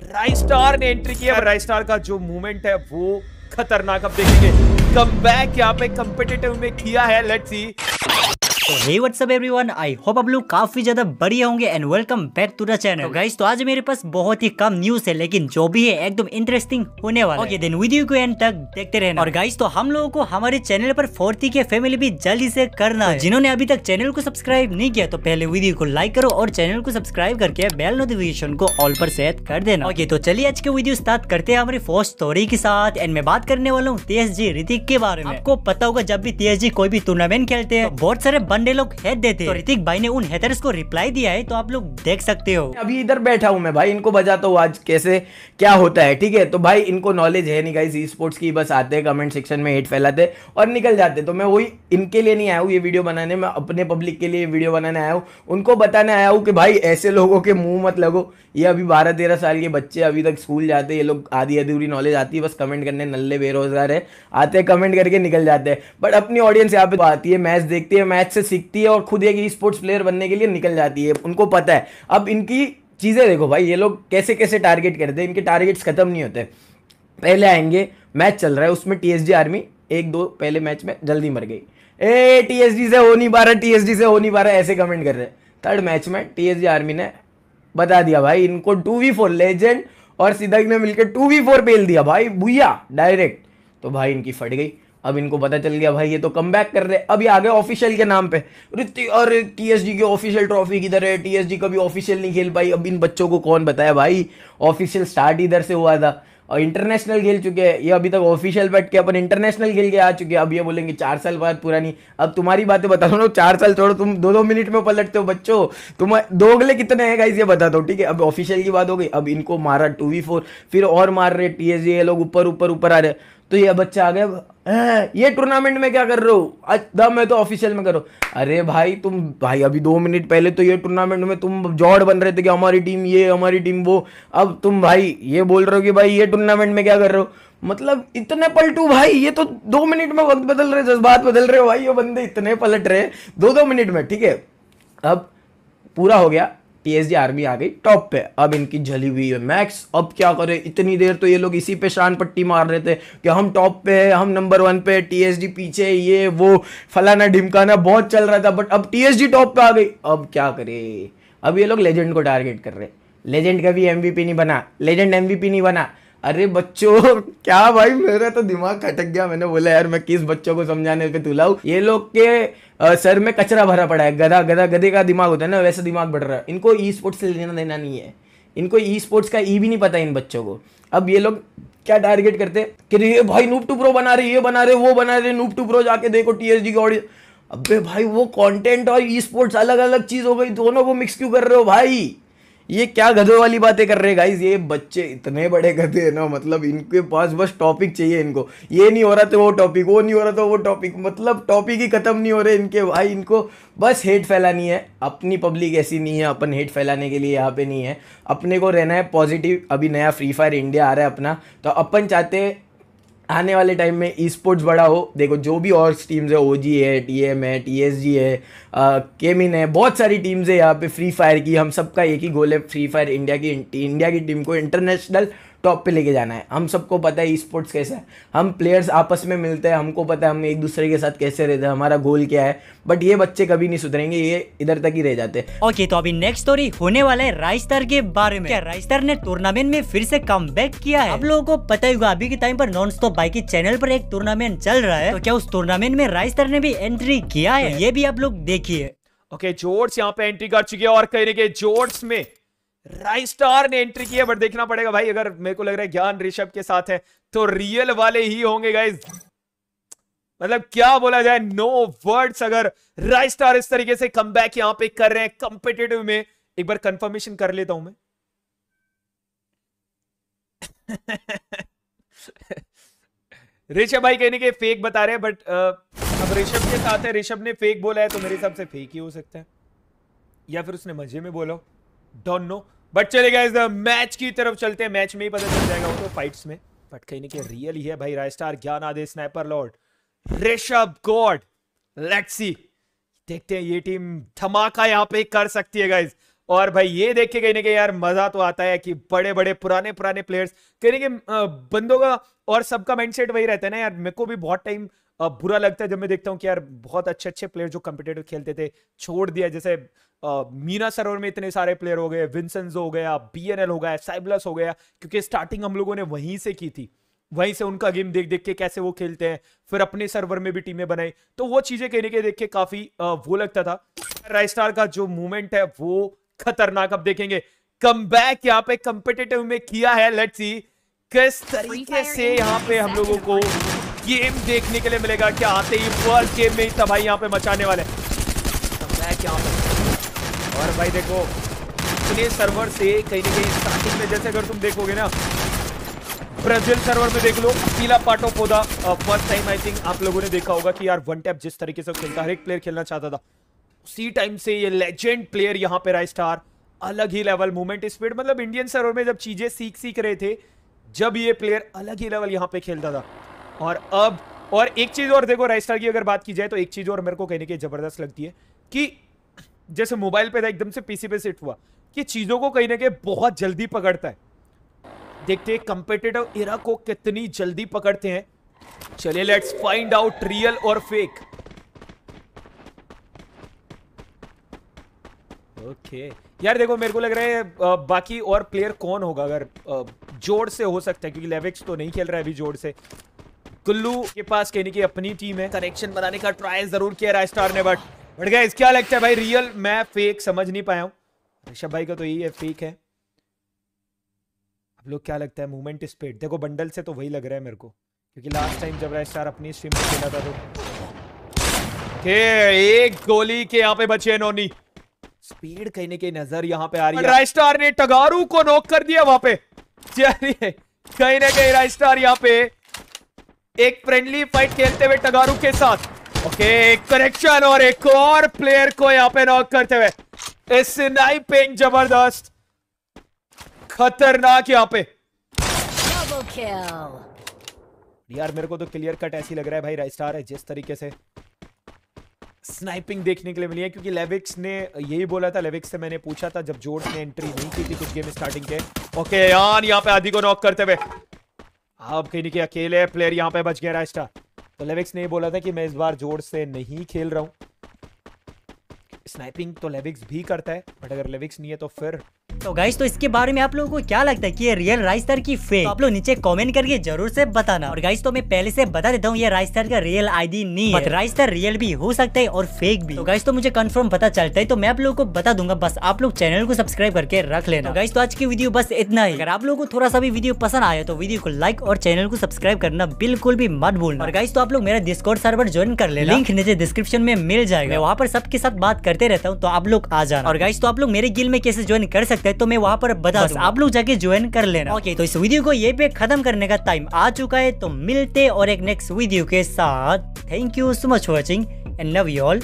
राइस्टार ने एंट्री किया राइस्टार का जो मूवमेंट है वो खतरनाक अब देखेंगे कम बैक यहाँ पे कंपिटेटिव में किया है लेट्स सी तो hey whatsapp everyone I hope आप लोग काफी ज्यादा बढ़िया होंगे and welcome back to the channel guys तो आज मेरे पास बहुत ही कम न्यूज है लेकिन जो भी है एकदम इंटरेस्टिंग होने वाला ओके देन विद यू को एंड तक देखते रहना और गाइस तो हम लोगों को हमारे चैनल पर फोर्थी के फैमिली भी जल्दी से करना तो है जिन्होंने अभी तक चैनल को सब्सक्राइब नहीं किया तो पहले वीडियो को लाइक करो और चैनल को सब्सक्राइब करके बेल नोटिफिकेशन को ऑल पर सेट कर देना ओके तो चलिए आज के वीडियो स्टार्ट करते हैं हमारी फोर्थ स्टोरी के साथ एंड मैं बात करने वाला हूँ तेज जी ऋतिक के बारे में आपको पता होगा जब भी तेज जी कोई भी टूर्नामेंट खेलते हैं तो बहुत सारे बन बंदे लोग हेड देते तो ऋतिक भाई ने उन हेटर्स को रिप्लाई दिया है तो आप लोग देख सकते हो अभी इधर बैठा हूँ मैं भाई इनको बजाता हूँ आज कैसे क्या होता है ठीक है तो भाई इनको नॉलेज है नहीं गाई स्पोर्ट्स की बस आते हैं कमेंट सेक्शन में हेट फैलाते और निकल जाते तो मैं वही इनके लिए नहीं आया हूँ ये वीडियो बनाने में अपने पब्लिक के लिए वीडियो बनाने आया हूँ उनको बताने आया हूँ कि भाई ऐसे लोगों के मुंह मत लगो ये अभी बारह तेरह साल के बच्चे अभी तक स्कूल जाते ये लोग आधी अधूरी नॉलेज आती है बस कमेंट करने नल्ले बेरोजगार है आते कमेंट करके निकल जाते हैं बट अपनी ऑडियंस यहाँ पे आती है मैच देखती है मैच से सीखती है और खुद एक ई स्पोर्ट्स प्लेयर बनने के लिए निकल जाती है उनको पता है अब इनकी चीज़ें देखो भाई ये लोग कैसे कैसे टारगेट करते हैं इनके टारगेट्स ख़त्म नहीं होते पहले आएंगे मैच चल रहा है उसमें टीएसडी आर्मी एक दो पहले मैच में जल्दी मर गई ए टीएसडी से हो नहीं पा रहा टीएसडी से हो नहीं पा रहा ऐसे कमेंट कर रहे थर्ड मैच में टीएसडी आर्मी ने बता दिया भाई इनको टू वी फोर लेजेंड और सिद्धक ने मिलकर टू वी फोर पेल दिया भाई भूया डायरेक्ट तो भाई इनकी फट गई अब इनको पता चल गया भाई ये तो कम बैक कर रहे अभी ये आ गए ऑफिशियल के नाम पे और टीएसजी की ऑफिशियल ट्रॉफी किधर है टीएसजी कभी ऑफिशियल नहीं खेल पाई अब इन बच्चों को कौन बताया भाई ऑफिशियल स्टार्ट इधर से हुआ था और इंटरनेशनल खेल चुके हैं ये अभी तक ऑफिशियल बैठ के अपन इंटरनेशनल खेल के आ चुके हैं अब ये बोलेंगे चार साल बाद पुरानी अब तुम्हारी बातें बता दो ना चार साल छोड़ो तुम दो दो मिनट में पलटते हो बच्चों तुम दोगले कितने हैं गाइस ये बता दो ठीक है अब ऑफिशियल की बात हो गई अब इनको मारा टू वी फोर फिर और मार रहे टी एस ये लोग ऊपर ऊपर ऊपर आ रहे तो ये बच्चा आ गया ये टूर्नामेंट में क्या कर रहे हो आज दम है तो ऑफिशियल में करो अरे भाई तुम भाई अभी दो मिनट पहले तो ये टूर्नामेंट में तुम जॉड बन रहे थे कि हमारी टीम ये हमारी टीम वो अब तुम भाई ये बोल रहे हो कि भाई ये टूर्नामेंट में क्या कर रहे हो मतलब इतने पलटू भाई ये तो दो मिनट में वक्त बदल रहे जज्बात बदल रहे हो भाई ये बंदे इतने पलट रहे दो दो मिनट में ठीक है अब पूरा हो गया पीएसडी आर्मी आ गई टॉप पे अब इनकी जली हुई है मैक्स अब क्या करें इतनी देर तो ये लोग इसी पे शान पट्टी मार रहे थे कि हम टॉप पे है हम नंबर वन पे टीएसडी पीछे ये वो फलाना ढिमकाना बहुत चल रहा था बट अब टीएसडी टॉप पे आ गई अब क्या करे अब ये लोग लेजेंड को टारगेट कर रहे लेजेंड कभी एमवीपी नहीं बना लेजेंड एमवीपी नहीं बना अरे बच्चों क्या भाई मेरा तो दिमाग खटक गया मैंने बोला यार मैं किस बच्चों को समझाने पे तुलाऊ ये लोग के सर में कचरा भरा पड़ा है गधा गधा गधे का दिमाग होता है ना वैसा दिमाग बढ़ रहा है इनको ई स्पोर्ट्स से लेना देना नहीं है इनको ई स्पोर्ट्स का ई e भी नहीं पता है इन बच्चों को अब ये लोग क्या टारगेट करते कि ये भाई नूप टू प्रो बना रहे ये बना रहे वो बना रहे नूप टू प्रो जाके देखो टीएसडी की ऑडियो अबे भाई वो कंटेंट और ई स्पोर्ट्स अलग अलग चीज़ हो गई दोनों को मिक्स क्यों कर रहे हो भाई ये क्या गधों वाली बातें कर रहे गाइज ये बच्चे इतने बड़े गधे हैं ना मतलब इनके पास बस टॉपिक चाहिए इनको ये नहीं हो रहा तो वो टॉपिक वो नहीं हो रहा तो वो टॉपिक मतलब टॉपिक ही ख़त्म नहीं हो रहे इनके भाई इनको बस हेट फैलानी है अपनी पब्लिक ऐसी नहीं है अपन हेट फैलाने के लिए यहाँ पे नहीं है अपने को रहना है पॉजिटिव अभी नया फ्री फायर इंडिया आ रहा है अपना तो अपन चाहते हैं आने वाले टाइम में ई स्पोर्ट्स बड़ा हो देखो जो भी और टीम्स है ओ जी है टी एम है टी एस जी है केमिन है बहुत सारी टीम्स है यहाँ पे फ्री फायर की हम सबका एक ही गोल है फ्री फायर इंडिया की इंडिया की टीम को इंटरनेशनल टॉप पे लेके जाना है हम सबको पता है ई स्पोर्ट्स कैसा है हम प्लेयर्स आपस में मिलते हैं हमको पता है हम एक दूसरे के साथ कैसे रहते हैं हमारा गोल क्या है बट ये बच्चे कभी नहीं सुधरेंगे ये इधर तक ही रह जाते हैं ओके okay, तो अभी नेक्स्ट स्टोरी होने वाला है राइस्टर के बारे में क्या राइस्टर ने टूर्नामेंट में फिर से कम किया है आप लोगों को पता ही होगा अभी के टाइम पर नॉन स्टॉप बाइक चैनल पर एक टूर्नामेंट चल रहा है तो क्या उस टूर्नामेंट में राइस्टर ने भी एंट्री किया है ये भी आप लोग देखिए ओके okay, यहाँ पे एंट्री कर चुके हैं और कहीं रहे जोर्स में राइस्टार ने एंट्री की है बट देखना पड़ेगा भाई अगर मेरे को लग रहा है ज्ञान ऋषभ के साथ है तो रियल वाले ही होंगे गाइज मतलब क्या बोला जाए नो वर्ड्स अगर राइस्टार इस तरीके से कम बैक यहां पर कर रहे हैं कंपिटेटिव में एक बार कंफर्मेशन कर लेता हूं मैं ऋषभ भाई कहने के फेक बता रहे हैं बट uh, अब ऋषभ के साथ है ऋषभ ने फेक बोला है तो मेरे हिसाब से फेक ही हो सकता है या फिर उसने मजे में बोला डोंट नो बट चले गए मैच की तरफ चलते हैं मैच में ही पता चल जाएगा वो तो फाइट्स में बट कहीं ना कहीं रियल ही है भाई रायस्टार ज्ञान आदे sniper lord Rishabh god let's see देखते हैं ये टीम धमाका यहाँ पे कर सकती है गाइज और भाई ये देख के कहीं ना कहीं यार मजा तो आता है कि बड़े बड़े पुराने पुराने प्लेयर्स कहीं ना कहीं बंदों का और सबका माइंडसेट वही रहता है ना यार मेरे को भी बहुत टाइम बुरा लगता है जब मैं देखता हूँ कि यार बहुत अच्छे अच्छे प्लेयर जो कम्पिटेटिव खेलते थे छोड़ दिया जैसे आ, मीना सरोवर में इतने सारे प्लेयर हो गए विंसेंस हो गया बी हो गया साइबलस हो गया क्योंकि स्टार्टिंग हम लोगों ने वहीं से की थी वहीं से उनका गेम देख देख के कैसे वो खेलते हैं फिर अपने सर्वर में भी टीमें बनाई तो वो चीजें कहने के देख के काफी वो लगता था राइस्टार का जो मूवमेंट है वो खतरनाक अब देखेंगे कम बैक यहाँ पे कंपिटेटिव में किया है लेट्स सी किस तरीके से यहाँ पे हम लोगों को गेम देखने के लिए मिलेगा क्या आते ही फर्स्ट गेम में ही तबाही यहाँ पे मचाने वाले यहाँ और भाई देखो इतने सर्वर से कहीं ना कहीं स्टार्टिंग में जैसे अगर तुम देखोगे ना ब्राजील सर्वर में देख लो पीला पार्ट ऑफ पौधा फर्स्ट टाइम आई थिंक आप लोगों ने देखा होगा कि यार वन टैप जिस तरीके से खेलता हर एक प्लेयर खेलना चाहता था उसी टाइम से ये लेजेंड प्लेयर यहाँ पे राय स्टार अलग ही लेवल मूवमेंट स्पीड मतलब इंडियन सर्वर में जब चीजें सीख सीख रहे थे जब ये प्लेयर अलग ही लेवल यहाँ पे खेलता था और अब और एक चीज़ और देखो राइस्टार की अगर बात की जाए तो एक चीज़ और मेरे को कहने की ज़बरदस्त लगती है कि जैसे मोबाइल पे था एकदम से पीसी पे सेट हुआ कि चीज़ों को कहीं ना कहीं बहुत जल्दी पकड़ता है देखते हैं कंपेटेटिव इरा को कितनी जल्दी पकड़ते हैं चलिए लेट्स फाइंड आउट रियल और फेक ओके यार देखो मेरे को लग रहा है बाकी और प्लेयर कौन होगा अगर जोड़ से हो सकता है क्योंकि लेविक्स तो नहीं खेल रहा है अभी जोड़ से कुल्लू के पास कहने की अपनी टीम है कनेक्शन बनाने का ट्राई जरूर किया राय स्टार ने बट बट गया क्या लगता है भाई रियल मैं फेक समझ नहीं पाया हूँ ऋषभ भाई का तो यही है फेक है अब लोग क्या लगता है मूवमेंट स्पीड देखो बंडल से तो वही लग रहा है मेरे को क्योंकि लास्ट टाइम जब राय स्टार अपनी स्ट्रीम में खेला था तो एक गोली के यहाँ पे बचे नोनी स्पीड कहने की नजर यहाँ पे आ रही है राय स्टार ने टगारू को नोक कर दिया वहां पे कहीं ना कहीं राय स्टार यहाँ पे एक फ्रेंडली फाइट खेलते हुए टगारू के साथ ओके एक करेक्शन और एक और प्लेयर को यहाँ पे नॉक करते हुए इस स्नाइपिंग जबरदस्त खतरनाक यहां पे यार मेरे को तो क्लियर कट ऐसी लग रहा है भाई राइस्टार है जिस तरीके से स्नाइपिंग देखने के लिए मिली है क्योंकि लेविक्स ने यही बोला था लेविक्स से मैंने पूछा था जब जोर्ड ने एंट्री नहीं की थी कुछ गेम स्टार्टिंग के ओके यान यहाँ पे आदि को नॉक करते हुए अब कहीं के अकेले प्लेयर यहाँ पे बच गया रहा स्टार तो लेविक्स ने बोला था कि मैं इस बार जोर से नहीं खेल रहा हूँ स्नाइपिंग तो लेविक्स भी करता है बट अगर लेविक्स नहीं है तो फिर तो गाइस तो इसके बारे में आप लोगों को क्या लगता है कि ये रियल राजस्थान की फेक तो आप लोग नीचे कमेंट करके जरूर से बताना और गाइस तो मैं पहले से बता देता हूँ ये राजस्थान का रियल आईडी नहीं है राजस्थान रियल भी हो सकता है और फेक भी तो गाइस तो मुझे कंफर्म पता चलता है तो मैं आप लोगों को बता दूंगा बस आप लोग चैनल को सब्सक्राइब करके रख लेना तो गाइस तो आज की वीडियो बस इतना ही अगर आप लोगों को थोड़ा सा भी वीडियो पसंद आया तो वीडियो को लाइक और चैनल को सब्सक्राइब करना बिल्कुल भी मत भूलना और गाइस तो आप लोग मेरा डिस्कॉर्ड सर्वर ज्वाइन कर ले लिंक नीचे डिस्क्रिप्शन में मिल जाएगा वहाँ पर सबके साथ बात करते रहता हूँ तो आप लोग आ जाना और गाइस तो आप लोग मेरे गिल में कैसे ज्वाइन कर सकते हैं गए तो मैं वहाँ पर बता बस आप लोग जाके ज्वाइन कर लेना ओके तो इस वीडियो को ये पे खत्म करने का टाइम आ चुका है तो मिलते और एक नेक्स्ट वीडियो के साथ thank you so much watching and love you all